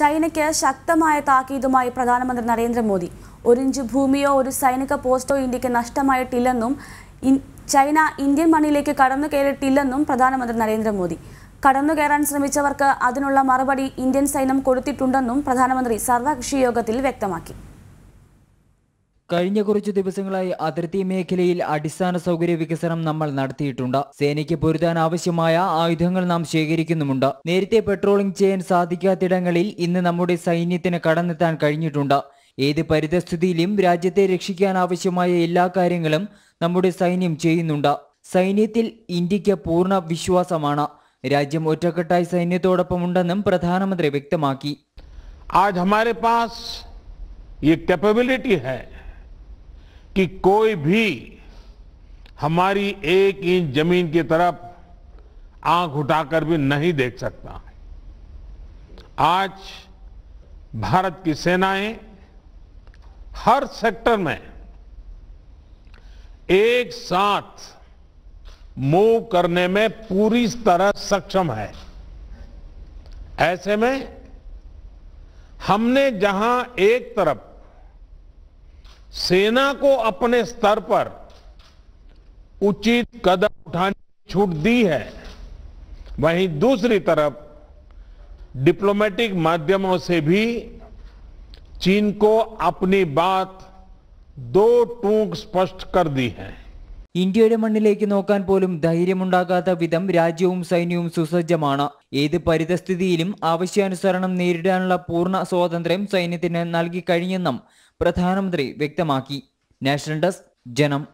ചൈനയ്ക്ക് ശക്തമായ താക്കീതുമായി പ്രധാനമന്ത്രി നരേന്ദ്രമോദി ഒരിഞ്ച് ഭൂമിയോ ഒരു സൈനിക പോസ്റ്റോ ഇന്ത്യക്ക് നഷ്ടമായിട്ടില്ലെന്നും ചൈന ഇന്ത്യൻ മണ്ണിലേക്ക് കടന്നു കയറിയിട്ടില്ലെന്നും പ്രധാനമന്ത്രി നരേന്ദ്രമോദി കടന്നു കയറാൻ ശ്രമിച്ചവർക്ക് അതിനുള്ള മറുപടി ഇന്ത്യൻ സൈന്യം കൊടുത്തിട്ടുണ്ടെന്നും പ്രധാനമന്ത്രി സർവകക്ഷി യോഗത്തിൽ വ്യക്തമാക്കി കഴിഞ്ഞ കുറച്ച് ദിവസങ്ങളായി അതിർത്തി മേഖലയിൽ അടിസ്ഥാന സൗകര്യ വികസനം നമ്മൾ നടത്തിയിട്ടുണ്ട് സേനയ്ക്ക് പൊരുതാൻ ആവശ്യമായ ആയുധങ്ങൾ നാം ശേഖരിക്കുന്നുമുണ്ട് നേരത്തെ പെട്രോളിംഗ് ചെയ്യാൻ സാധിക്കാത്തിടങ്ങളിൽ ഇന്ന് നമ്മുടെ സൈന്യത്തിന് കടന്നെത്താൻ കഴിഞ്ഞിട്ടുണ്ട് ഏത് പരിതസ്ഥിതിയിലും രാജ്യത്തെ രക്ഷിക്കാൻ ആവശ്യമായ എല്ലാ കാര്യങ്ങളും നമ്മുടെ സൈന്യം ചെയ്യുന്നുണ്ട് സൈന്യത്തിൽ ഇന്ത്യക്ക് പൂർണ്ണ വിശ്വാസമാണ് രാജ്യം ഒറ്റക്കെട്ടായി സൈന്യത്തോടൊപ്പമുണ്ടെന്നും പ്രധാനമന്ത്രി വ്യക്തമാക്കി ആജ് ഹമാരെ പാസ് ये कैपेबिलिटी है कि कोई भी हमारी एक इंच जमीन की तरफ आंख उठाकर भी नहीं देख सकता आज भारत की सेनाएं हर सेक्टर में एक साथ मूव करने में पूरी तरह सक्षम है ऐसे में हमने जहां एक तरफ सेना को अपने स्तर पर उचित कदम उठाने की छूट दी है वहीं दूसरी तरफ डिप्लोमेटिक माध्यमों से भी चीन को अपनी बात दो टूक स्पष्ट कर दी है ഇന്ത്യയുടെ മണ്ണിലേക്ക് നോക്കാൻ പോലും ധൈര്യമുണ്ടാകാത്ത വിധം രാജ്യവും സൈന്യവും സുസജ്ജമാണ് ഏത് പരിതസ്ഥിതിയിലും ആവശ്യാനുസരണം നേരിടാനുള്ള പൂർണ്ണ സ്വാതന്ത്ര്യം സൈന്യത്തിന് നൽകി കഴിഞ്ഞെന്നും പ്രധാനമന്ത്രി വ്യക്തമാക്കി നാഷണൽ ഡെസ്ക് ജനം